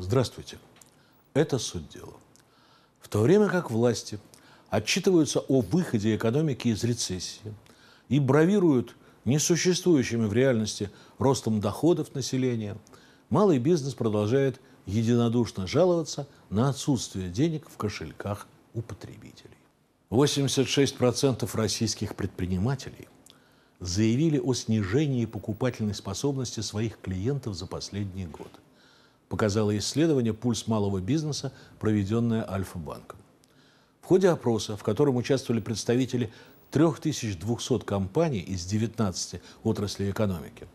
Здравствуйте. Это суть дела. В то время как власти отчитываются о выходе экономики из рецессии и бравируют несуществующими в реальности ростом доходов населения, малый бизнес продолжает единодушно жаловаться на отсутствие денег в кошельках у потребителей. 86% российских предпринимателей заявили о снижении покупательной способности своих клиентов за последний год – показало исследование «Пульс малого бизнеса», проведенное Альфа-банком. В ходе опроса, в котором участвовали представители 3200 компаний из 19 отраслей экономики,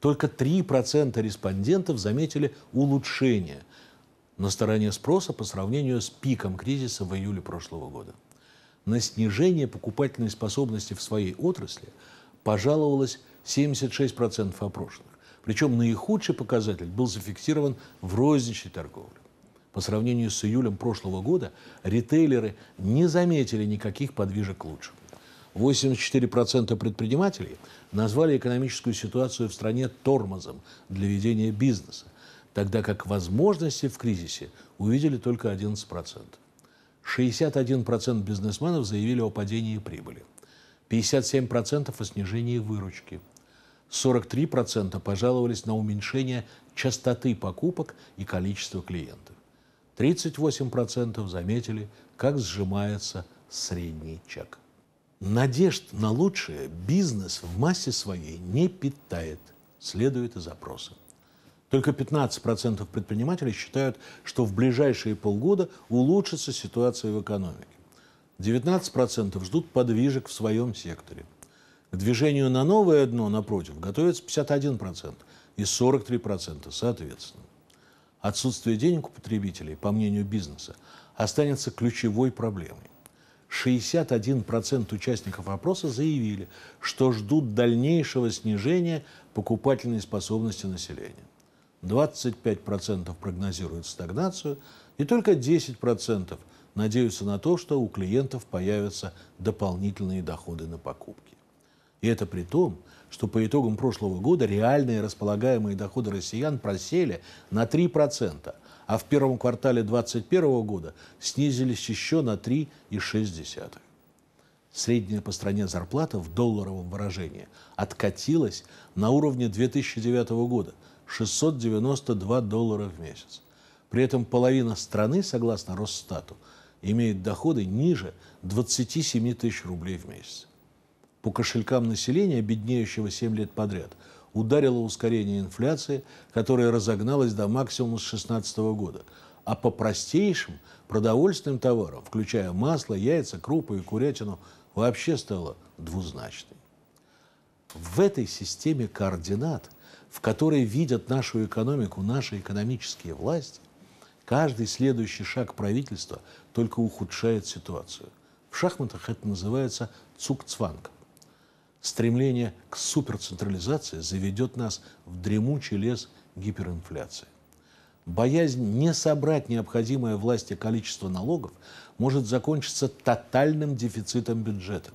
только 3% респондентов заметили улучшение на стороне спроса по сравнению с пиком кризиса в июле прошлого года. На снижение покупательной способности в своей отрасли пожаловалось 76% опрошенных. Причем наихудший показатель был зафиксирован в розничной торговле. По сравнению с июлем прошлого года ритейлеры не заметили никаких подвижек лучше. 84% предпринимателей назвали экономическую ситуацию в стране тормозом для ведения бизнеса, тогда как возможности в кризисе увидели только 11%. 61% бизнесменов заявили о падении прибыли, 57% о снижении выручки – 43% пожаловались на уменьшение частоты покупок и количества клиентов. 38% заметили, как сжимается средний чек. Надежд на лучшее бизнес в массе своей не питает, следует из опроса. Только 15% предпринимателей считают, что в ближайшие полгода улучшится ситуация в экономике. 19% ждут подвижек в своем секторе. Движению на новое дно, напротив, готовится 51% и 43% соответственно. Отсутствие денег у потребителей, по мнению бизнеса, останется ключевой проблемой. 61% участников опроса заявили, что ждут дальнейшего снижения покупательной способности населения. 25% прогнозируют стагнацию, и только 10% надеются на то, что у клиентов появятся дополнительные доходы на покупки. И это при том, что по итогам прошлого года реальные располагаемые доходы россиян просели на 3%, а в первом квартале 2021 года снизились еще на 3,6%. Средняя по стране зарплата в долларовом выражении откатилась на уровне 2009 года – 692 доллара в месяц. При этом половина страны, согласно Росстату, имеет доходы ниже 27 тысяч рублей в месяц по кошелькам населения, беднеющего 7 лет подряд, ударило ускорение инфляции, которая разогналась до максимума с 2016 года. А по простейшим продовольственным товарам, включая масло, яйца, крупы и курятину, вообще стало двузначной. В этой системе координат, в которой видят нашу экономику наши экономические власти, каждый следующий шаг правительства только ухудшает ситуацию. В шахматах это называется цукцванг. Стремление к суперцентрализации заведет нас в дремучий лес гиперинфляции. Боязнь не собрать необходимое власти количество налогов может закончиться тотальным дефицитом бюджета.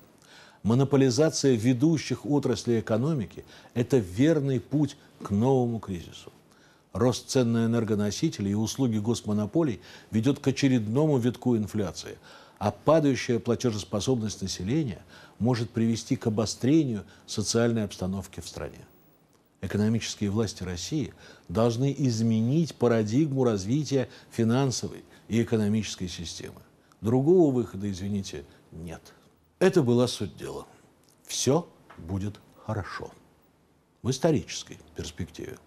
Монополизация ведущих отраслей экономики – это верный путь к новому кризису. Рост цен на энергоносители и услуги госмонополий ведет к очередному витку инфляции – а падающая платежеспособность населения может привести к обострению социальной обстановки в стране. Экономические власти России должны изменить парадигму развития финансовой и экономической системы. Другого выхода, извините, нет. Это была суть дела. Все будет хорошо. В исторической перспективе.